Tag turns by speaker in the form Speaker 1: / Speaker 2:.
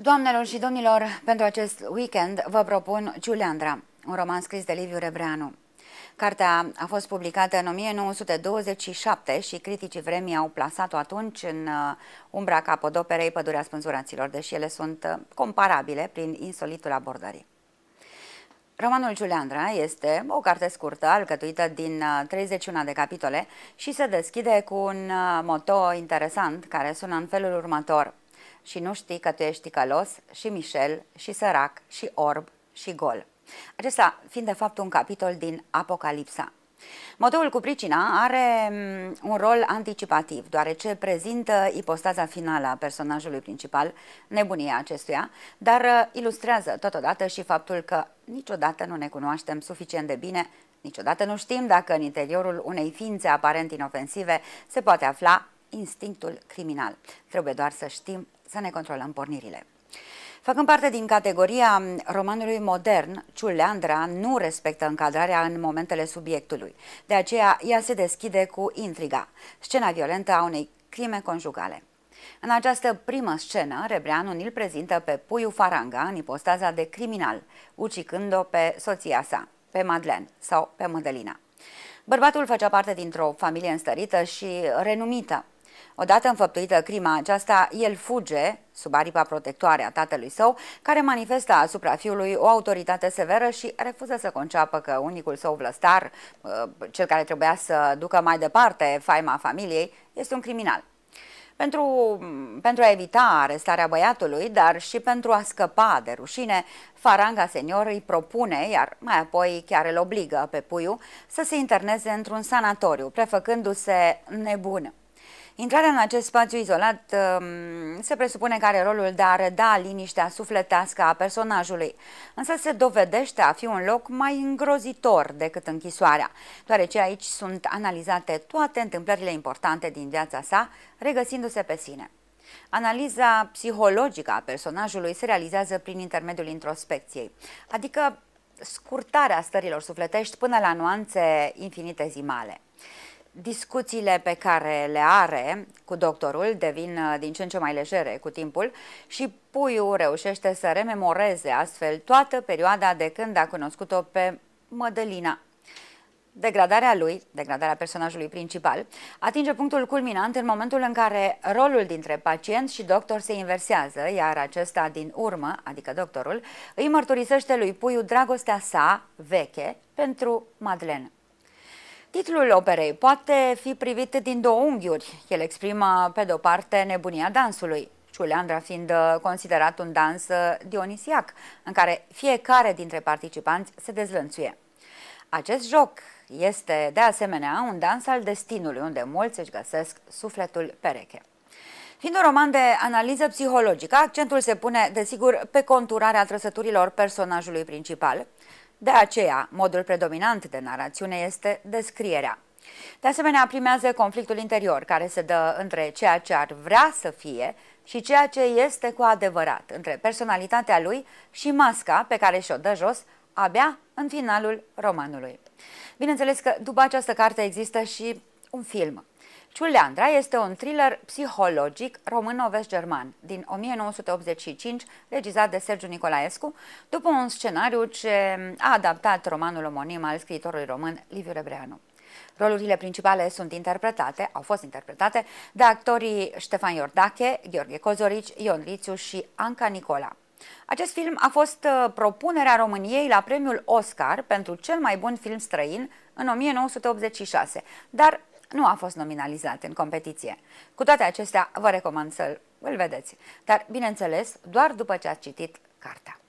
Speaker 1: Doamnelor și domnilor, pentru acest weekend vă propun „Ciuleandra”, un roman scris de Liviu Rebreanu. Cartea a fost publicată în 1927 și criticii vremii au plasat-o atunci în uh, umbra capodoperei Pădurea Spânzuraților, deși ele sunt uh, comparabile prin insolitul abordării. Romanul Giuliandra este o carte scurtă alcătuită din 31 uh, de capitole și se deschide cu un moto interesant care sună în felul următor – și nu știi că tu ești ticălos și mișel și sărac și orb și gol. Acesta fiind de fapt un capitol din Apocalipsa. Motoul cu pricina are mm, un rol anticipativ, deoarece prezintă ipostaza finală a personajului principal, nebunia acestuia, dar uh, ilustrează totodată și faptul că niciodată nu ne cunoaștem suficient de bine, niciodată nu știm dacă în interiorul unei ființe aparent inofensive se poate afla instinctul criminal. Trebuie doar să știm să ne controlăm pornirile. Făcând parte din categoria romanului modern, Ciuleandra nu respectă încadrarea în momentele subiectului. De aceea, ea se deschide cu intriga, scena violentă a unei crime conjugale. În această primă scenă, Rebreanu îl prezintă pe Puiu Faranga în ipostaza de criminal, ucicând-o pe soția sa, pe Madeleine sau pe Mădălina. Bărbatul făcea parte dintr-o familie înstărită și renumită, Odată înfăptuită crima aceasta, el fuge sub aripa protectoare a tatălui său, care manifestă asupra fiului o autoritate severă și refuză să conceapă că unicul său vlăstar, uh, cel care trebuia să ducă mai departe faima familiei, este un criminal. Pentru, pentru a evita arestarea băiatului, dar și pentru a scăpa de rușine, Faranga Senior îi propune, iar mai apoi chiar îl obligă pe Puiu, să se interneze într-un sanatoriu, prefăcându-se nebună. Intrarea în acest spațiu izolat um, se presupune că are rolul de a reda liniștea sufletească a personajului, însă se dovedește a fi un loc mai îngrozitor decât închisoarea, deoarece aici sunt analizate toate întâmplările importante din viața sa, regăsindu-se pe sine. Analiza psihologică a personajului se realizează prin intermediul introspecției, adică scurtarea stărilor sufletești până la nuanțe infinitezimale discuțiile pe care le are cu doctorul devin uh, din ce în ce mai legere cu timpul și puiul reușește să rememoreze astfel toată perioada de când a cunoscut-o pe Mădălina. Degradarea lui, degradarea personajului principal, atinge punctul culminant în momentul în care rolul dintre pacient și doctor se inversează, iar acesta din urmă, adică doctorul, îi mărturisește lui Puiu dragostea sa veche pentru Madeleine. Titlul operei poate fi privit din două unghiuri. El exprimă, pe de-o parte, nebunia dansului, Ciuleandra fiind uh, considerat un dans uh, dionisiac, în care fiecare dintre participanți se dezlănțuie. Acest joc este, de asemenea, un dans al destinului, unde mulți își găsesc sufletul pereche. Fiind un roman de analiză psihologică, accentul se pune, desigur, pe conturarea trăsăturilor personajului principal, de aceea, modul predominant de narațiune este descrierea. De asemenea, primează conflictul interior, care se dă între ceea ce ar vrea să fie și ceea ce este cu adevărat, între personalitatea lui și masca pe care și-o dă jos abia în finalul romanului. Bineînțeles că după această carte există și un film. Ciuleandra este un thriller psihologic român-ovest-german din 1985, regizat de Sergiu Nicolaescu, după un scenariu ce a adaptat romanul omonim al scriitorului român Liviu Rebreanu. Rolurile principale sunt interpretate, au fost interpretate, de actorii Ștefan Iordache, Gheorghe Cozorici, Ion Rițiu și Anca Nicola. Acest film a fost uh, propunerea României la premiul Oscar pentru cel mai bun film străin în 1986, dar nu a fost nominalizat în competiție. Cu toate acestea, vă recomand să-l vedeți, dar, bineînțeles, doar după ce ați citit cartea.